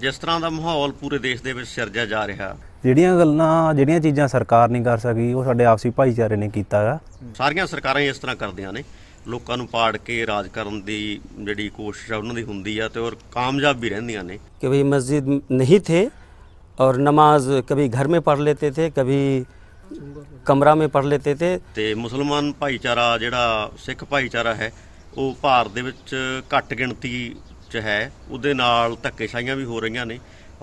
ਜਿਸ ਤਰ੍ਹਾਂ ਦਾ ਮਾਹੌਲ ਪੂਰੇ ਦੇਸ਼ ਦੇ ਵਿੱਚ ਸਿਰਜਿਆ ਜਾ ਰਿਹਾ ਜਿਹੜੀਆਂ ਗੱਲਾਂ ਜਿਹੜੀਆਂ ਚੀਜ਼ਾਂ ਸਰਕਾਰ ਨਹੀਂ ਕਰ ਸਕੀ ਉਹ ਸਾਡੇ ਆਪਸੀ ਭਾਈਚਾਰੇ ਨੇ ਕੀਤਾ ਸਾਰੀਆਂ ਸਰਕਾਰਾਂ ਇਸ ਤਰ੍ਹਾਂ ਕਰਦੀਆਂ ਨੇ ਲੋਕਾਂ ਨੂੰ ਪਾੜ ਕੇ ਰਾਜ ਕਰਨ ਦੀ ਜਿਹੜੀ ਕੋਸ਼ਿਸ਼ ਆ ਉਹਨਾਂ ਦੀ ਹੁੰਦੀ ਆ ਤੇ ਔਰ ਕਾਮਯਾਬ ਵੀ ਰਹਿੰਦੀਆਂ ਨੇ ਕਿ ਭਈ ਮਸਜਿਦ ਨਹੀਂ ਥੇ ਔਰ ਨਮਾਜ਼ ਕبھی ਘਰ ਮੇ ਪੜ लेते تھے ਕبھی ਕਮਰਾ ਮੇ ਪੜ ਲੇਤੇ تھے ਤੇ ਮੁਸਲਮਾਨ ਭਾਈਚਾਰਾ ਜਿਹੜਾ ਸਿੱਖ ਭਾਈਚਾਰਾ ਹੈ ਉਹ ਭਾਰਤ ਦੇ ਵਿੱਚ ਘੱਟ ਗਿਣਤੀ 'ਚ ਹੈ ਉਹਦੇ ਨਾਲ ਧੱਕੇਸ਼ਾਹੀਆਂ ਵੀ ਹੋ ਰਹੀਆਂ ਨੇ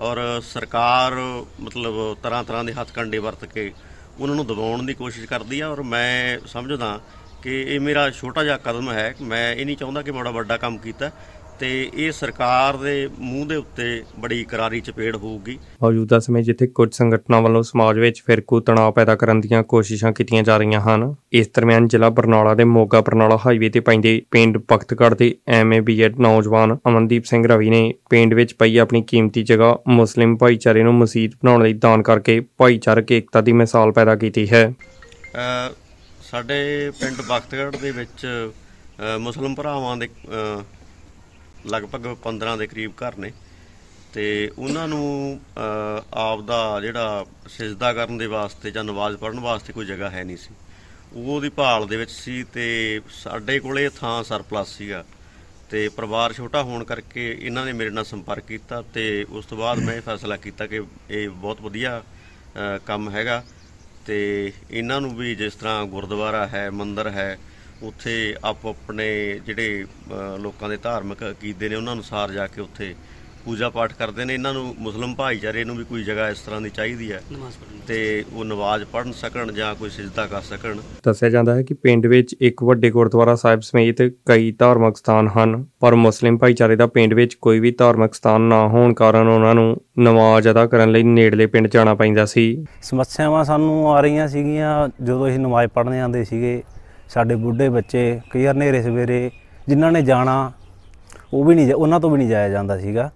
ਔਰ ਸਰਕਾਰ ਮਤਲਬ ਤਰ੍ਹਾਂ ਤਰ੍ਹਾਂ ਦੇ ਹੱਥ ਕੰਡੇ ਵਰਤ ਕੇ ਉਹਨਾਂ ਨੂੰ ਦਬਾਉਣ ਦੀ ਕੋਸ਼ਿਸ਼ ਕਰਦੀ ਆ ਔਰ ਮੈਂ ਸਮਝਦਾ ਕਿ ਇਹ ਮੇਰਾ ਛੋਟਾ ਜਿਹਾ ਕਦਮ ਹੈ ਮੈਂ ਇਹ ਨਹੀਂ ਚਾਹੁੰਦਾ ਕਿ ਬੜਾ ਵੱਡਾ ਕੰਮ ਕੀਤਾ ਤੇ ਇਹ ਸਰਕਾਰ ਦੇ ਮੂੰਹ ਦੇ ਉੱਤੇ ਬੜੀ ਇਕਰਾਰੀ ਚਪੇੜ ਹੋਊਗੀ ਮੌਜੂਦਾ ਸਮੇਂ ਜਿੱਥੇ ਕੁਝ ਸੰਗਠਨਾਂ ਵੱਲੋਂ ਸਮਾਜ ਵਿੱਚ ਫਿਰਕੂ ਤਣਾਅ ਪੈਦਾ ਕਰਨ ਦੀਆਂ ਕੋਸ਼ਿਸ਼ਾਂ ਕੀਤੀਆਂ ਜਾ ਰਹੀਆਂ ਹਨ ਇਸ ਦਰਮਿਆਨ ਜ਼ਿਲ੍ਹਾ ਬਰਨਾਲਾ ਦੇ ਮੋਗਾ ਬਰਨਾਲਾ ਹਾਈਵੇ ਤੇ ਪੈਂਦੇ ਪਿੰਡ ਪਖਤਗੜ ਦੇ ਐਮਏ ਬੀਐਡ ਨੌਜਵਾਨ ਅਮਨਦੀਪ ਸਿੰਘ ਰਵੀ ਨੇ ਪਿੰਡ ਵਿੱਚ ਪਈ ਆਪਣੀ ਕੀਮਤੀ ਜਗ੍ਹਾ ਮੁਸਲਿਮ ਭਾਈਚਾਰੇ ਨੂੰ ਮਸਜਿਦ ਬਣਾਉਣ ਲਈ ਦਾਨ ਕਰਕੇ ਭਾਈਚਾਰਕ ਏਕਤਾ ਦੀ ਮਿਸਾਲ ਪੈਦਾ ਕੀਤੀ ਹੈ ਸਾਡੇ ਪਿੰਡ ਬਖਤਗੜ ਦੇ ਵਿੱਚ ਮੁਸਲਮ ਭਰਾਵਾਂ ਦੇ ਲਗਭਗ 15 ਦੇ ਕਰੀਬ ਘਰ ਨੇ ਤੇ ਉਹਨਾਂ ਨੂੰ ਆਪ ਦਾ ਜਿਹੜਾ ਸਜਦਾ ਕਰਨ ਦੇ ਵਾਸਤੇ ਜਾਂ ਨਵਾਜ਼ ਪੜਨ ਵਾਸਤੇ ਕੋਈ ਜਗ੍ਹਾ ਹੈ ਨਹੀਂ ਸੀ ਉਹ ਉਹਦੀ ਭਾਲ ਦੇ ਵਿੱਚ ਸੀ ਤੇ ਸਾਡੇ ਕੋਲੇ ਥਾਂ ਸਰਪਲਸ ਸੀਗਾ ਤੇ ਪਰਿਵਾਰ ਛੋਟਾ ਹੋਣ ਕਰਕੇ ਇਹਨਾਂ ਨੇ ਮੇਰੇ ਨਾਲ ਸੰਪਰਕ ਕੀਤਾ ਤੇ ਉਸ ਤੋਂ ਬਾਅਦ ਮੈਂ ਇਹ ਫੈਸਲਾ ਕੀਤਾ ਕਿ ਇਹ ਬਹੁਤ ਵਧੀਆ ਕੰਮ ਹੈਗਾ ਤੇ ਇਹਨਾਂ ਨੂੰ ਵੀ ਜਿਸ ਤਰ੍ਹਾਂ ਗੁਰਦੁਆਰਾ ਹੈ ਮੰਦਿਰ ਹੈ ਉੱਥੇ ਆਪ ਆਪਣੇ ਜਿਹੜੇ ਲੋਕਾਂ ਦੇ ਧਾਰਮਿਕ ਅਕੀਦੇ ਨੇ ਉਹਨਾਂ ਅਨੁਸਾਰ ਜਾ ਕੇ ਉੱਥੇ ਪੂਜਾ ਪਾਠ ਕਰਦੇ ਨੇ ਇਹਨਾਂ ਨੂੰ ਮੁਸਲਮ ਭਾਈਚਾਰੇ ਨੂੰ ਵੀ ਕੋਈ ਜਗ੍ਹਾ ਇਸ ਤਰ੍ਹਾਂ ਦੀ ਚਾਹੀਦੀ ਹੈ ਤੇ ਉਹ ਨਵਾਜ਼ ਪੜਨ ਸਕਣ ਜਾਂ ਕੋਈ ਸਜਦਾ ਕਰ ਸਕਣ ਦੱਸਿਆ ਜਾਂਦਾ ਹੈ ਕਿ ਪਿੰਡ ਵਿੱਚ ਇੱਕ ਵੱਡੇ ਗੁਰਦੁਆਰਾ ਸਾਹਿਬ ਸਮੇਤ ਕਈ ਧਾਰਮਿਕ ਸਥਾਨ ਹਨ ਪਰ ਮੁਸਲਮ ਭਾਈਚਾਰੇ ਦਾ ਪਿੰਡ ਵਿੱਚ ਕੋਈ ਵੀ ਧਾਰਮਿਕ ਸਥਾਨ ਨਾ ਹੋਣ ਕਾਰਨ ਉਹਨਾਂ ਨੂੰ ਨਮਾਜ਼ ਅਦਾ ਕਰਨ ਲਈ ਨੇੜਲੇ ਪਿੰਡ ਜਾਣਾ ਪੈਂਦਾ ਸੀ ਸਮੱਸਿਆਵਾਂ ਸਾਨੂੰ ਆ ਰਹੀਆਂ ਸੀਗੀਆਂ ਜਦੋਂ ਅਸੀਂ ਨਮਾਜ਼ ਪੜ੍ਹਨ ਜਾਂਦੇ ਸੀਗੇ ਸਾਡੇ ਬੁੱਢੇ ਬੱਚੇ ਕਈ ਵਾਰ ਨੇਰੇ ਸਵੇਰੇ ਜਿਨ੍ਹਾਂ ਨੇ ਜਾਣਾ ਉਹ ਵੀ ਨਹੀਂ ਉਹਨਾਂ ਤੋਂ ਵੀ ਨਹੀਂ ਜਾਇਆ ਜਾਂਦਾ ਸੀਗਾ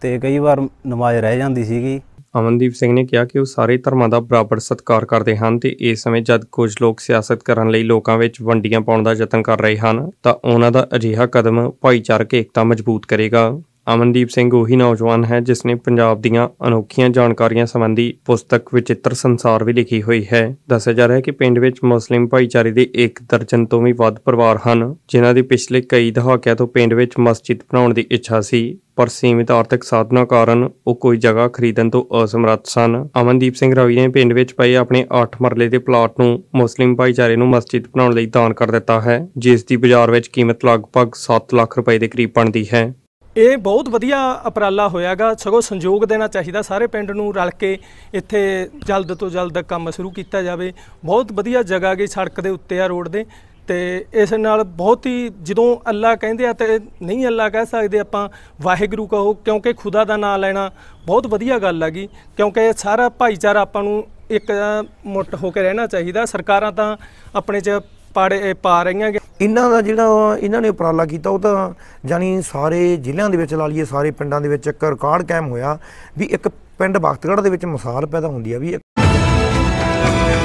ਤੇ ਕਈ ਵਾਰ ਨਮਾਜ਼ ਰਹਿ ਜਾਂਦੀ ਸੀਗੀ ਅਮਨਦੀਪ ਸਿੰਘ ਨੇ ਕਿਹਾ ਕਿ ਉਹ ਸਾਰੇ ਧਰਮਾਂ ਦਾ ਬਰਾਬਰ ਸਤਿਕਾਰ ਕਰਦੇ ਹਨ ਤੇ ਇਸ ਸਮੇਂ ਜਦ ਕੁਝ ਲੋਕ ਸਿਆਸਤ ਕਰਨ ਲਈ ਲੋਕਾਂ ਵਿੱਚ ਵੰਡੀਆਂ ਪਾਉਣ ਦਾ ਯਤਨ ਕਰ ਰਹੇ ਹਨ ਤਾਂ ਉਹਨਾਂ ਦਾ ਅਜਿਹਾ ਕਦਮ ਭਾਈਚਾਰਕ ਏਕਤਾ ਮਜ਼ਬੂਤ ਕਰੇਗਾ ਅਮਨਦੀਪ ਸਿੰਘ ਉਹੀ ਨੌਜਵਾਨ ਹੈ ਜਿਸ ਨੇ ਪੰਜਾਬ ਦੀਆਂ ਅਨੋਖੀਆਂ ਜਾਣਕਾਰੀਆਂ ਸੰਬੰਧੀ ਪੁਸਤਕ ਵਿਚਿੱਤਰ ਸੰਸਾਰ ਵੀ ਲਿਖੀ ਹੋਈ ਹੈ ਦੱਸਿਆ ਜਾ ਰਿਹਾ ਹੈ ਕਿ ਪਿੰਡ ਵਿੱਚ ਮੁਸਲਿਮ ਭਾਈਚਾਰੇ ਦੇ ਇੱਕ ਦਰਜਨ ਤੋਂ ਵੀ ਵੱਧ ਪਰਿਵਾਰ ਹਨ ਜਿਨ੍ਹਾਂ ਦੀ ਪਿਛਲੇ ਕਈ ਦਹਾਕਿਆਂ ਤੋਂ ਪਿੰਡ ਵਿੱਚ ਮਸਜਿਦ ਬਣਾਉਣ ਦੀ ਇੱਛਾ ਸੀ ਪਰ ਸੀਮਿਤ ਆਰਥਿਕ ਸਾਧਨਾਂ ਕਾਰਨ ਉਹ ਕੋਈ ਜਗ੍ਹਾ ਖਰੀਦਣ ਤੋਂ ਅਸਮਰੱਥ ਸਨ ਅਮਨਦੀਪ ਸਿੰਘ ਰਾਵੀ ਨੇ ਪਿੰਡ ਵਿੱਚ ਪਏ ਆਪਣੇ 8 ਮਰਲੇ ਦੇ ਪਲਾਟ ਨੂੰ ਮੁਸਲਿਮ ਭਾਈਚਾਰੇ ਨੂੰ ਮਸਜਿਦ ਬਣਾਉਣ ਲਈ ਦਾਨ ਕਰ ਦਿੱਤਾ ਹੈ ਜਿਸ ਦੀ ਬਾਜ਼ਾਰ ਵਿੱਚ ਕੀਮਤ ਲਗਭਗ 7 ਲੱਖ ਰੁਪਏ ਦੇ ਕਰੀਬ ਬਣਦੀ ਹੈ ਇਹ ਬਹੁਤ ਵਧੀਆ ਉਪਰਾਲਾ ਹੋਇਆਗਾ ਸਗੋਂ ਸੰਯੋਗ ਦੇਣਾ ਚਾਹੀਦਾ ਸਾਰੇ ਪਿੰਡ ਨੂੰ ਰਲ ਕੇ ਇੱਥੇ ਜਲਦ ਤੋਂ ਜਲਦ ਕੰਮ ਸ਼ੁਰੂ ਕੀਤਾ ਜਾਵੇ ਬਹੁਤ ਵਧੀਆ ਜਗ੍ਹਾ ਗਈ ਸੜਕ ਦੇ ਉੱਤੇ ਆ ਰੋਡ ਦੇ ਤੇ ਇਸ ਨਾਲ ਬਹੁਤ ਹੀ ਜਦੋਂ ਅੱਲਾ ਕਹਿੰਦੇ ਆ ਤੇ ਨਹੀਂ ਅੱਲਾ ਕਹਿ ਸਕਦੇ ਆਪਾਂ ਵਾਹਿਗੁਰੂ ਕਹੋ ਕਿਉਂਕਿ ਖੁਦਾ ਦਾ ਨਾਮ ਲੈਣਾ ਬਹੁਤ ਵਧੀਆ ਗੱਲ ਹੈਗੀ ਕਿਉਂਕਿ ਸਾਰਾ ਭਾਈਚਾਰਾ ਆਪਾਂ ਨੂੰ ਇੱਕ ਮੁੱਠ ਹੋ ਕੇ ਰਹਿਣਾ ਚਾਹੀਦਾ ਸਰਕਾਰਾਂ ਤਾਂ ਆਪਣੇ 'ਚ ਪਾੜੇ ਪਾ ਰਹੀਆਂ ਇਹਨਾਂ ਦਾ ਜਿਹੜਾ ਇਹਨਾਂ ਨੇ ਉਪਰਾਲਾ ਕੀਤਾ ਉਹ ਤਾਂ ਜਾਨੀ ਸਾਰੇ ਜ਼ਿਲ੍ਹਿਆਂ ਦੇ ਵਿੱਚ ਲਾ ਲਈਏ ਸਾਰੇ ਪਿੰਡਾਂ ਦੇ ਵਿੱਚ ਇੱਕ ਰਿਕਾਰਡ ਕਾਇਮ ਹੋਇਆ ਵੀ ਇੱਕ ਪਿੰਡ ਬਖਤਗੜ੍ਹ ਦੇ ਵਿੱਚ ਮਿਸਾਲ ਪੈਦਾ ਹੁੰਦੀ ਆ ਵੀ